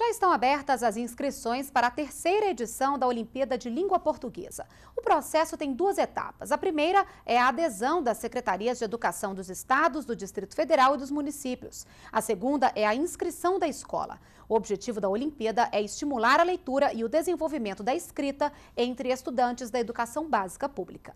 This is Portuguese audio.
Já estão abertas as inscrições para a terceira edição da Olimpíada de Língua Portuguesa. O processo tem duas etapas. A primeira é a adesão das secretarias de educação dos estados, do Distrito Federal e dos municípios. A segunda é a inscrição da escola. O objetivo da Olimpíada é estimular a leitura e o desenvolvimento da escrita entre estudantes da educação básica pública.